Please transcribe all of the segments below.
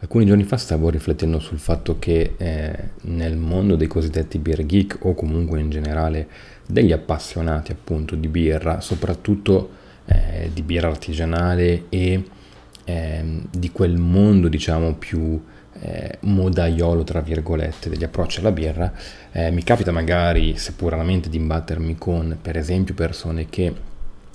Alcuni giorni fa stavo riflettendo sul fatto che eh, nel mondo dei cosiddetti beer geek o comunque in generale degli appassionati appunto di birra, soprattutto eh, di birra artigianale e eh, di quel mondo diciamo più eh, modaiolo tra virgolette degli approcci alla birra, eh, mi capita magari seppur raramente di imbattermi con per esempio persone che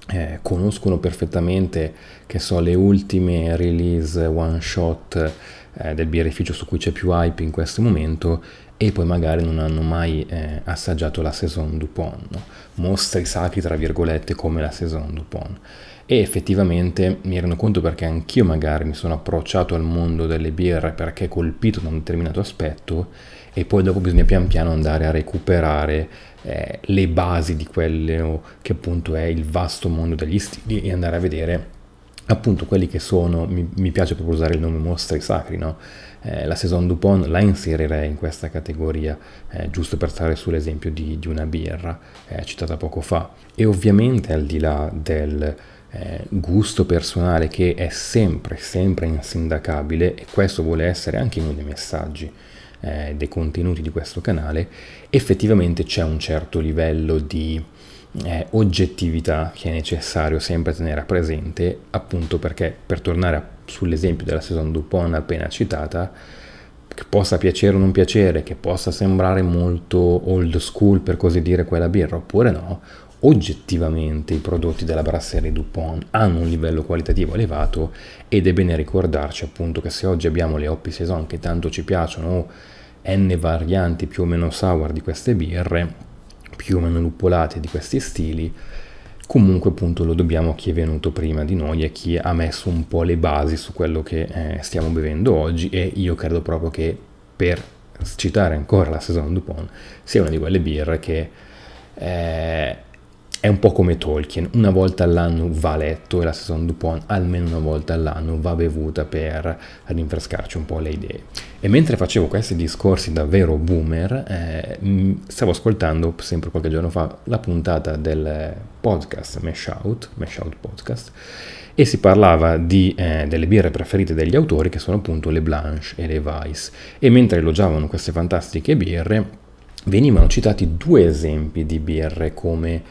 eh, conoscono perfettamente, che so, le ultime release one shot eh, del birrificio su cui c'è più hype in questo momento e poi magari non hanno mai eh, assaggiato la Saison Dupont, no? mostri sacri tra virgolette come la Saison Dupont. E effettivamente mi rendo conto perché anch'io magari mi sono approcciato al mondo delle birre perché colpito da un determinato aspetto e poi dopo bisogna pian piano andare a recuperare eh, le basi di quello che appunto è il vasto mondo degli stili e andare a vedere appunto quelli che sono, mi, mi piace proprio usare il nome mostri sacri, no? Eh, la Saison Dupont la inserirei in questa categoria, eh, giusto per stare sull'esempio di, di, una birra eh, citata poco fa. E ovviamente al di là del eh, gusto personale che è sempre, sempre insindacabile, e questo vuole essere anche uno dei messaggi eh, dei contenuti di questo canale, effettivamente c'è un certo livello di eh, oggettività che è necessario sempre tenere presente, appunto perché, per tornare sull'esempio della Saison Dupont appena citata, che possa piacere o non piacere, che possa sembrare molto old school per così dire quella birra, oppure no, oggettivamente i prodotti della Brasserie Dupont hanno un livello qualitativo elevato ed è bene ricordarci appunto che se oggi abbiamo le Oppi Saison che tanto ci piacciono n varianti più o meno sour di queste birre, più o meno lupolate di questi stili, comunque appunto lo dobbiamo a chi è venuto prima di noi e chi ha messo un po' le basi su quello che eh, stiamo bevendo oggi e io credo proprio che per citare ancora la Saison Dupont sia una di quelle birre che eh, è un po' come Tolkien, una volta all'anno va letto e la Saison Dupont almeno una volta all'anno va bevuta per rinfrescarci un po' le idee. E mentre facevo questi discorsi davvero boomer, eh, mm, stavo ascoltando sempre qualche giorno fa la puntata del podcast Mesh Out, Mesh Out Podcast, e si parlava di, eh, delle birre preferite degli autori che sono appunto le Blanche e le Weiss. E mentre elogiavano queste fantastiche birre, venivano citati due esempi di birre come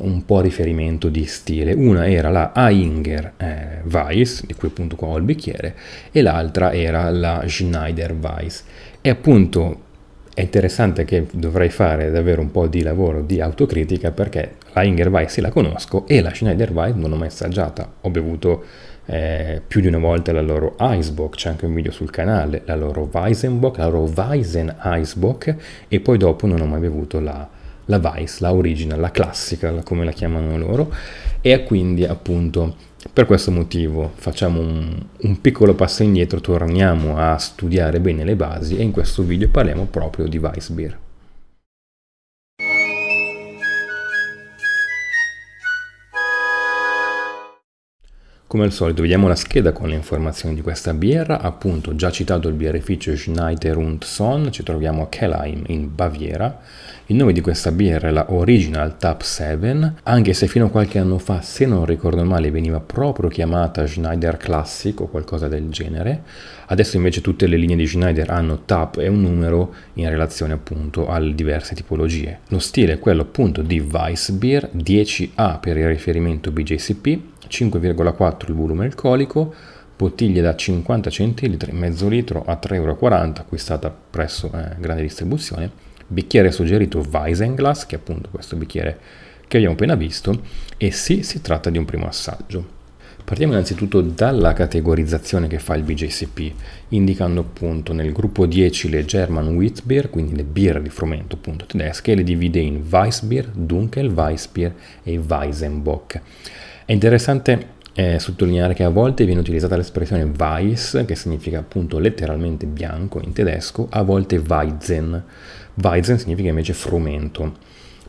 un po' a riferimento di stile. Una era la Ainger eh, Weiss, di cui appunto qua ho il bicchiere, e l'altra era la Schneider Weiss. E appunto è interessante che dovrei fare davvero un po' di lavoro di autocritica perché la Ainger Weiss la conosco e la Schneider Weiss non l'ho mai assaggiata. Ho bevuto eh, più di una volta la loro Icebock, c'è anche un video sul canale, la loro Weisenbock, la loro Weisen Icebock e poi dopo non ho mai bevuto la la Vice, la original, la classica, come la chiamano loro, e quindi appunto per questo motivo facciamo un, un, piccolo passo indietro, torniamo a studiare bene le basi e in questo video parliamo proprio di Vice Beer. Come al solito vediamo la scheda con le informazioni di questa birra, appunto già citato il birrificio Schneider und Son, ci troviamo a Kelheim in Baviera, il nome di questa birra è la Original Tap 7, anche se fino a qualche anno fa, se non ricordo male, veniva proprio chiamata Schneider Classic o qualcosa del genere. Adesso invece tutte le linee di Schneider hanno Tap e un numero in relazione appunto alle diverse tipologie. Lo stile è quello appunto di Weiss Beer, 10A per il riferimento BJCP, 5,4 il volume alcolico, bottiglie da 50 centilitri, mezzo litro a 3,40 euro acquistata presso eh, grande distribuzione bicchiere suggerito Weisenglas, che è appunto questo bicchiere che abbiamo appena visto, e sì, si tratta di un primo assaggio. Partiamo innanzitutto dalla categorizzazione che fa il BJCP, indicando appunto nel gruppo 10 le German Wheat quindi le birre di frumento appunto tedesche, e le divide in Weissbier, Dunkelweissbier e Weisenbock. È interessante eh, sottolineare che a volte viene utilizzata l'espressione Weiss, che significa appunto letteralmente bianco in tedesco, a volte Weizen, Weizen significa invece frumento.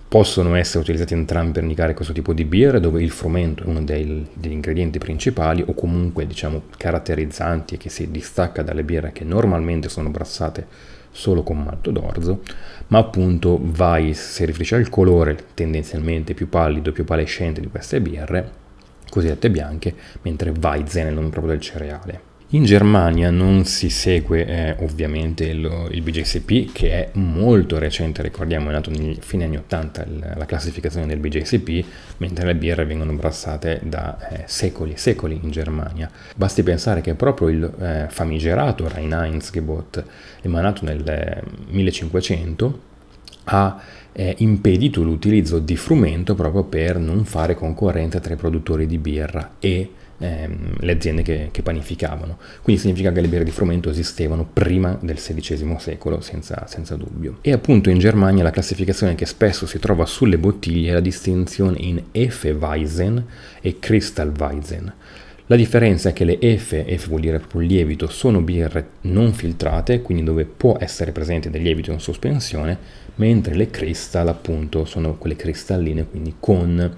Possono essere utilizzati entrambi per indicare questo tipo di birra, dove il frumento è uno dei, degli ingredienti principali o comunque diciamo caratterizzanti che si distacca dalle birre che normalmente sono brassate solo con malto d'orzo, ma appunto Weiss si riferisce al colore tendenzialmente più pallido, più palescente di queste birre, cosiddette bianche, mentre Weizen è il nome proprio del cereale. In Germania non si segue eh, ovviamente lo, il BJCP che è molto recente, ricordiamo è nato nel fine anni 80 il, la classificazione del BJCP, mentre le birre vengono brassate da eh, secoli e secoli in Germania. Basti pensare che proprio il eh, famigerato Rheinheitsgebot, emanato nel 1500, eh, ha eh, impedito l'utilizzo di frumento proprio per non fare concorrenza tra i produttori di birra e ehm, le aziende che, che, panificavano. Quindi significa che le birre di frumento esistevano prima del XVI secolo, senza, senza dubbio. E appunto in Germania la classificazione che spesso si trova sulle bottiglie è la distinzione in Hefeweizen e Kristallweizen. La differenza è che le F, F vuol dire proprio lievito, sono birre non filtrate, quindi dove può essere presente del lievito in sospensione, mentre le Crystal appunto sono quelle cristalline, quindi con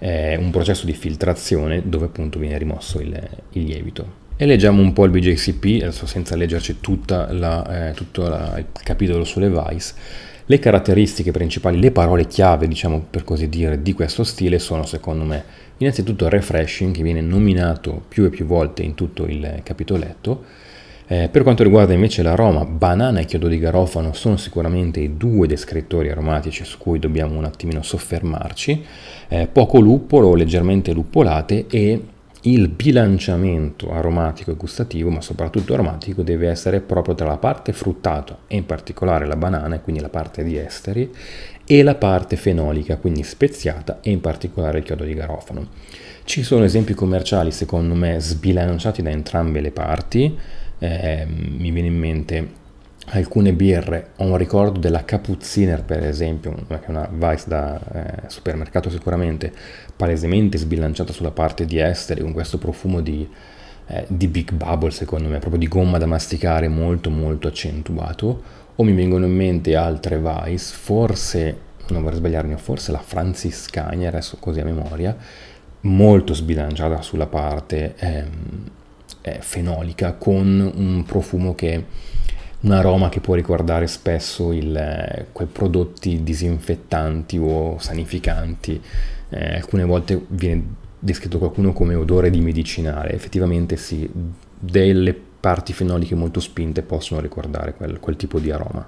eh, un processo di filtrazione dove appunto viene rimosso il, il lievito. E leggiamo un po' il BJCP, adesso senza leggerci la, eh, tutto la, il capitolo sulle vice, le caratteristiche principali, le parole chiave, diciamo per così dire, di questo stile sono secondo me innanzitutto il refreshing che viene nominato più e più volte in tutto il capitoletto, eh, per quanto riguarda invece l'aroma, banana e chiodo di garofano sono sicuramente i due descrittori aromatici su cui dobbiamo un attimino soffermarci, eh, poco luppolo, leggermente luppolate e il bilanciamento aromatico e gustativo, ma soprattutto aromatico, deve essere proprio tra la parte fruttata e in particolare la banana, quindi la parte di esteri, e la parte fenolica, quindi speziata e in particolare il chiodo di garofano. Ci sono esempi commerciali, secondo me, sbilanciati da entrambe le parti, eh, mi viene in mente alcune birre, ho un ricordo della Capuzziner per esempio, che è una vice da eh, supermercato sicuramente, palesemente sbilanciata sulla parte di esteri con questo profumo di, eh, di Big Bubble secondo me, proprio di gomma da masticare molto molto accentuato, o mi vengono in mente altre vice forse, non vorrei sbagliarmi, forse la Franciscania, adesso così a memoria, molto sbilanciata sulla parte ehm, eh, fenolica con un profumo che un aroma che può ricordare spesso il, eh, quei prodotti disinfettanti o sanificanti. Eh, alcune volte viene descritto qualcuno come odore di medicinale. Effettivamente sì, delle parti fenoliche molto spinte possono ricordare quel, quel tipo di aroma.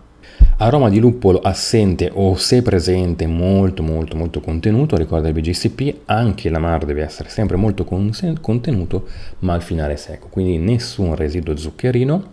Aroma di luppolo assente o se presente molto molto molto contenuto, ricorda il BGCP, anche l'amaro deve essere sempre molto contenuto ma al finale secco, quindi nessun residuo zuccherino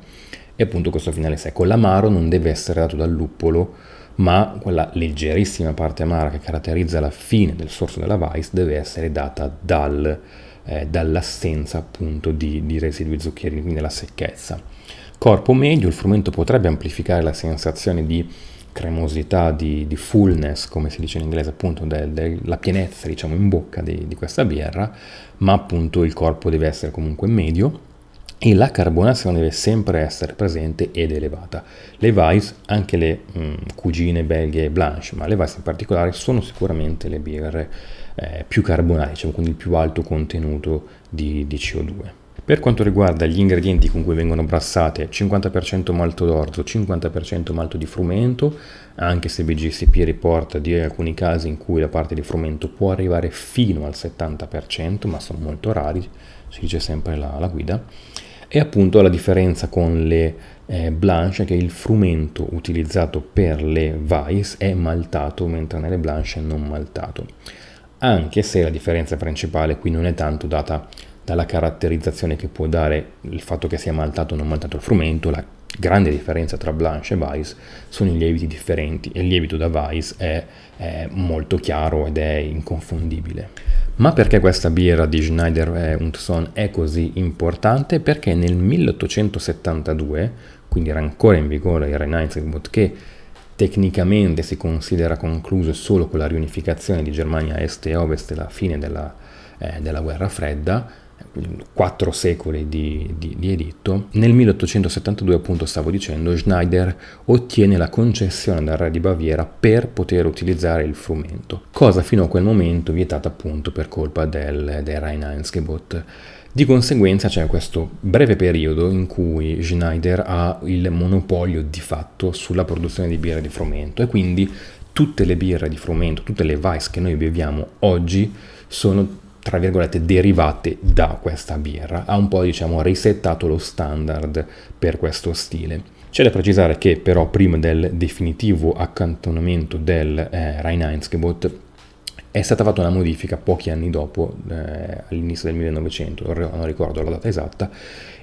e appunto questo finale secco. L'amaro non deve essere dato dal luppolo ma quella leggerissima parte amara che caratterizza la fine del sorso della Weiss deve essere data dal, eh, dall'assenza appunto di, di residui zuccherini, quindi dalla secchezza corpo medio, il frumento potrebbe amplificare la sensazione di cremosità, di, di fullness, come si dice in inglese, appunto, della pienezza, diciamo, in bocca di, di questa birra, ma appunto il corpo deve essere comunque medio e la carbonazione deve sempre essere presente ed elevata. Le Vice, anche le mh, mm, cugine belghe Blanche, ma le Vice in particolare, sono sicuramente le birre eh, più carbonate, diciamo, quindi il più alto contenuto di, di CO2. Per quanto riguarda gli ingredienti con cui vengono brassate, 50% malto d'orzo, 50% malto di frumento, anche se BGCP riporta di alcuni casi in cui la parte di frumento può arrivare fino al 70%, ma sono molto rari, si dice sempre la, la guida, e appunto la differenza con le eh, blanche che il frumento utilizzato per le vice è maltato, mentre nelle blanche non maltato, anche se la differenza principale qui non è tanto data dalla caratterizzazione che può dare il fatto che sia maltato o non maltato il frumento, la grande differenza tra Blanche e Weiss sono i lieviti differenti e il lievito da Weiss è, è, molto chiaro ed è inconfondibile. Ma perché questa birra di Schneider und Son è così importante? Perché nel 1872, quindi era ancora in vigore il Reinheitsgebot che tecnicamente si considera concluso solo con la riunificazione di Germania Est e Ovest e la fine della, eh, della guerra fredda, quattro secoli di, di, di, editto, nel 1872, appunto stavo dicendo, Schneider ottiene la concessione dal re di Baviera per poter utilizzare il frumento, cosa fino a quel momento vietata appunto per colpa del, del Rheinheitsgebot. Di conseguenza c'è questo breve periodo in cui Schneider ha il monopolio di fatto sulla produzione di birra di frumento e quindi tutte le birre di frumento, tutte le vice che noi beviamo oggi sono tra virgolette derivate da questa birra, ha un po' diciamo risettato lo standard per questo stile. C'è da precisare che però prima del definitivo accantonamento del eh, Rhein-Heinzgebot è stata fatta una modifica pochi anni dopo, eh, all'inizio del 1900, non ricordo la data esatta,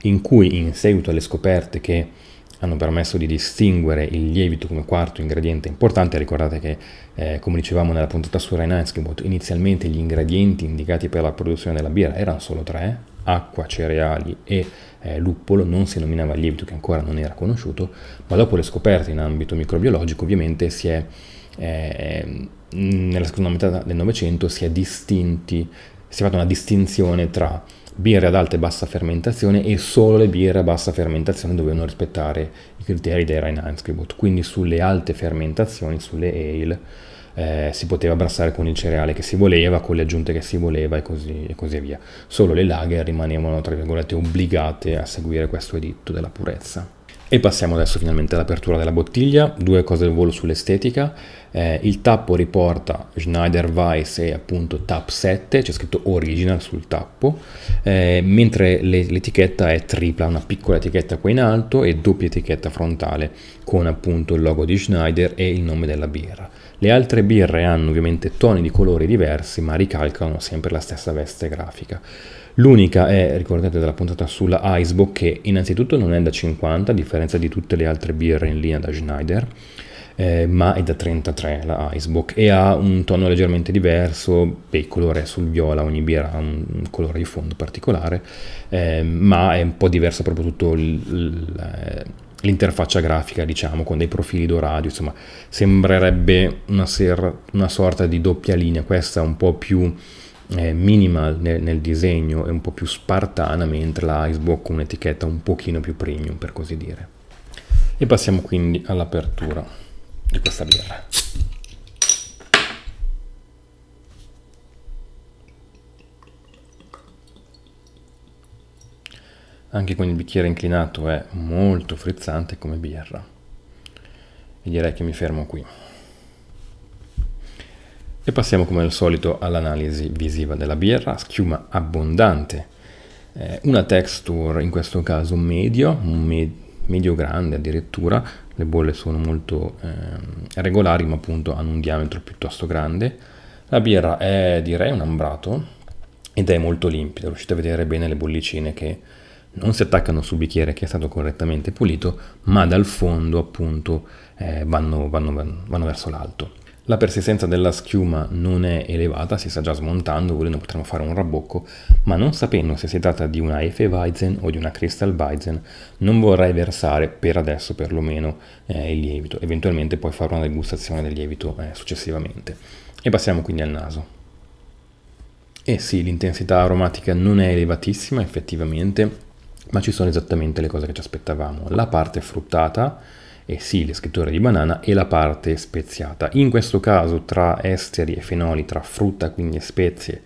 in cui in seguito alle scoperte che hanno permesso di distinguere il lievito come quarto ingrediente importante. Ricordate che, eh, come dicevamo nella puntata su Reinheitsgebot, inizialmente gli ingredienti indicati per la produzione della birra erano solo tre, acqua, cereali e eh, luppolo, non si nominava lievito che ancora non era conosciuto, ma dopo le scoperte in ambito microbiologico ovviamente si è, eh, nella seconda metà del Novecento si è distinti, si è fatta una distinzione tra birre ad alta e bassa fermentazione e solo le birre a bassa fermentazione dovevano rispettare i criteri dei Rheinheitsgebot, quindi sulle alte fermentazioni, sulle ale, eh, si poteva brassare con il cereale che si voleva, con le aggiunte che si voleva e così, e così via. Solo le lager rimanevano, tra virgolette, obbligate a seguire questo editto della purezza. E passiamo adesso finalmente all'apertura della bottiglia, due cose al volo sull'estetica, eh, il tappo riporta Schneider Weiss e appunto TAP 7, c'è scritto original sul tappo, eh, mentre le, l'etichetta è tripla, una piccola etichetta qua in alto e doppia etichetta frontale con appunto il logo di Schneider e il nome della birra. Le altre birre hanno ovviamente toni di colori diversi ma ricalcano sempre la stessa veste grafica. L'unica è, eh, ricordate della puntata sulla Icebook, che innanzitutto non è da 50, a differenza di tutte le altre birre in linea da Schneider, eh, ma è da 33 la Icebook e ha un tono leggermente diverso, il colore è sul viola, ogni birra ha un colore di fondo particolare, eh, ma è un po' diversa proprio tutto eh, l'interfaccia grafica, diciamo, con dei profili dorati insomma, sembrerebbe una, una sorta di doppia linea, questa un po' più eh, minimal nel, nel, disegno e un po' più spartana, mentre la Icebox ha un'etichetta un pochino più premium, per così dire. E passiamo quindi all'apertura di questa birra. Anche con il bicchiere inclinato è molto frizzante come birra. E direi che mi fermo qui. E passiamo come al solito all'analisi visiva della birra, schiuma abbondante, eh, una texture in questo caso medio, me medio grande addirittura, le bolle sono molto eh, regolari ma appunto hanno un diametro piuttosto grande, la birra è direi un ambrato ed è molto limpida, riuscite a vedere bene le bollicine che non si attaccano sul bicchiere che è stato correttamente pulito ma dal fondo appunto eh, vanno, vanno, vanno verso l'alto. La persistenza della schiuma non è elevata, si sta già smontando, volendo potremmo fare un rabocco, ma non sapendo se si tratta di una Efe Weizen o di una Crystal Weizen, non vorrei versare, per adesso perlomeno, eh, il lievito, eventualmente poi fare una degustazione del lievito eh, successivamente. E passiamo quindi al naso. E eh sì, l'intensità aromatica non è elevatissima effettivamente, ma ci sono esattamente le cose che ci aspettavamo. La parte fruttata, e sì, le scritture di banana e la parte speziata. In questo caso tra esteri e fenoli, tra frutta quindi e spezie,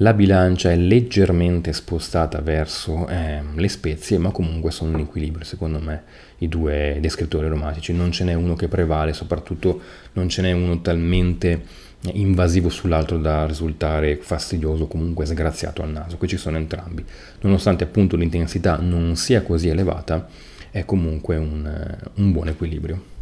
la bilancia è leggermente spostata verso eh, le spezie, ma comunque sono in equilibrio, secondo me, i due descrittori aromatici. Non ce n'è uno che prevale, soprattutto non ce n'è uno talmente invasivo sull'altro da risultare fastidioso o comunque sgraziato al naso. Qui ci sono entrambi. Nonostante appunto l'intensità non sia così elevata, è comunque un, un buon equilibrio.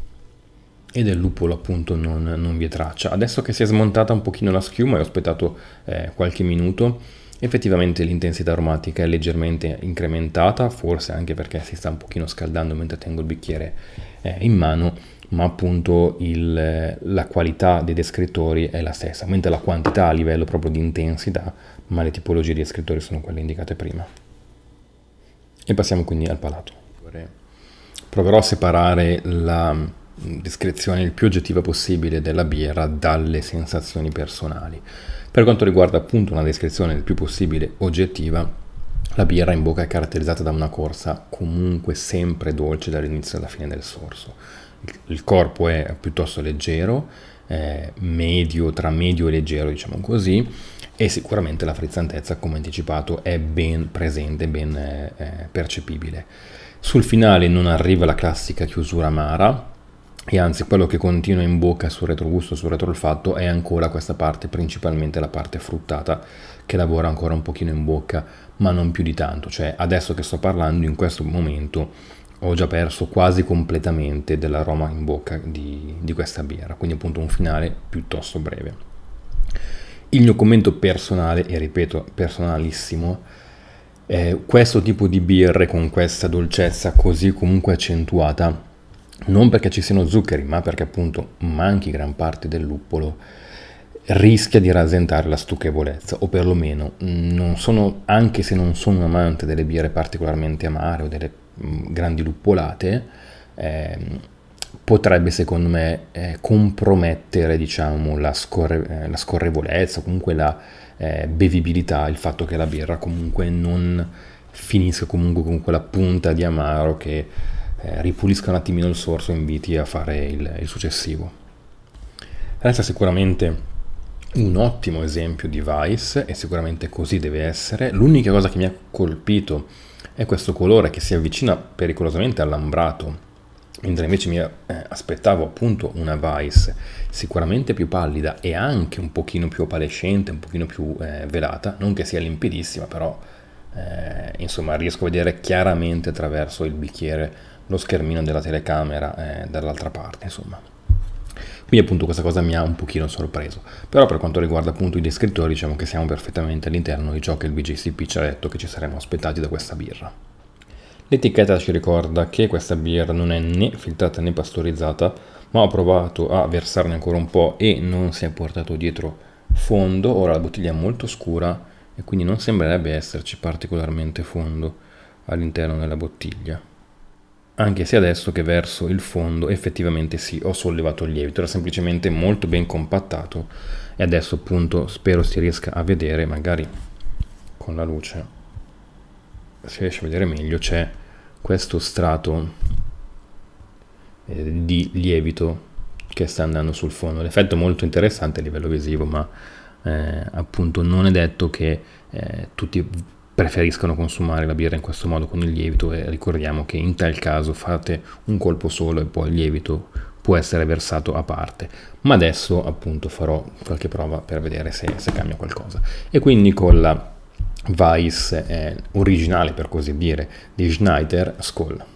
E del lupolo appunto non, non, vi è traccia. Adesso che si è smontata un pochino la schiuma e ho aspettato eh, qualche minuto, effettivamente l'intensità aromatica è leggermente incrementata, forse anche perché si sta un pochino scaldando mentre tengo il bicchiere eh, in mano, ma appunto il, la qualità dei descrittori è la stessa, mentre la quantità a livello proprio di intensità, ma le tipologie di descrittori sono quelle indicate prima. E passiamo quindi al palato proverò a separare la mm, descrizione il più oggettiva possibile della birra dalle sensazioni personali. Per quanto riguarda appunto una descrizione il più possibile oggettiva, la birra in bocca è caratterizzata da una corsa comunque sempre dolce dall'inizio alla fine del sorso. Il corpo è piuttosto leggero, eh, medio, tra medio e leggero diciamo così, e sicuramente la frizzantezza come anticipato è ben presente, ben eh, eh percepibile. Sul finale non arriva la classica chiusura amara, e anzi quello che continua in bocca sul retrogusto, sul retrolfatto è ancora questa parte, principalmente la parte fruttata che lavora ancora un pochino in bocca, ma non più di tanto, cioè adesso che sto parlando in questo momento ho già perso quasi completamente dell'aroma in bocca di, di questa birra, quindi appunto un finale piuttosto breve. Il mio commento personale, e ripeto personalissimo, eh, questo tipo di birre con questa dolcezza così comunque accentuata, non perché ci siano zuccheri, ma perché appunto manchi gran parte del luppolo, rischia di rasentare la stucchevolezza, o perlomeno mm, sono, anche se non sono un amante delle birre particolarmente amare o delle mm, grandi luppolate, eh, potrebbe secondo me eh, compromettere diciamo, la, scorre, eh, la scorrevolezza, comunque la, eh, bevibilità, il fatto che la birra comunque non finisca comunque con quella punta di amaro che eh, ripulisca un attimino il sorso e inviti a fare il, il successivo. Resta sicuramente un ottimo esempio di Vice e sicuramente così deve essere. L'unica cosa che mi ha colpito è questo colore che si avvicina pericolosamente all'ambrato mentre invece mi eh, aspettavo appunto una Vice sicuramente più pallida e anche un pochino più opalescente, un pochino più eh, velata, non che sia limpidissima, però eh, insomma riesco a vedere chiaramente attraverso il bicchiere lo schermino della telecamera eh, dall'altra parte, insomma. Quindi appunto questa cosa mi ha un pochino sorpreso. Però per quanto riguarda appunto i descrittori diciamo che siamo perfettamente all'interno di ciò che il BJCP ci ha detto che ci saremmo aspettati da questa birra. L'etichetta ci ricorda che questa birra non è né filtrata né pastorizzata, ma ho provato a versarne ancora un po' e non si è portato dietro fondo, ora la bottiglia è molto scura e quindi non sembrerebbe esserci particolarmente fondo all'interno della bottiglia. Anche se adesso che verso il fondo effettivamente sì, ho sollevato il lievito, era semplicemente molto ben compattato e adesso appunto spero si riesca a vedere magari con la luce, si riesce a vedere meglio, c'è questo strato eh, di lievito che sta andando sul fondo. L'effetto è molto interessante a livello visivo, ma eh, appunto non è detto che eh, tutti preferiscano consumare la birra in questo modo con il lievito e ricordiamo che in tal caso fate un colpo solo e poi il lievito può essere versato a parte ma adesso appunto farò qualche prova per vedere se, se cambia qualcosa e quindi con la Vice eh, originale per così dire di Schneider Skull.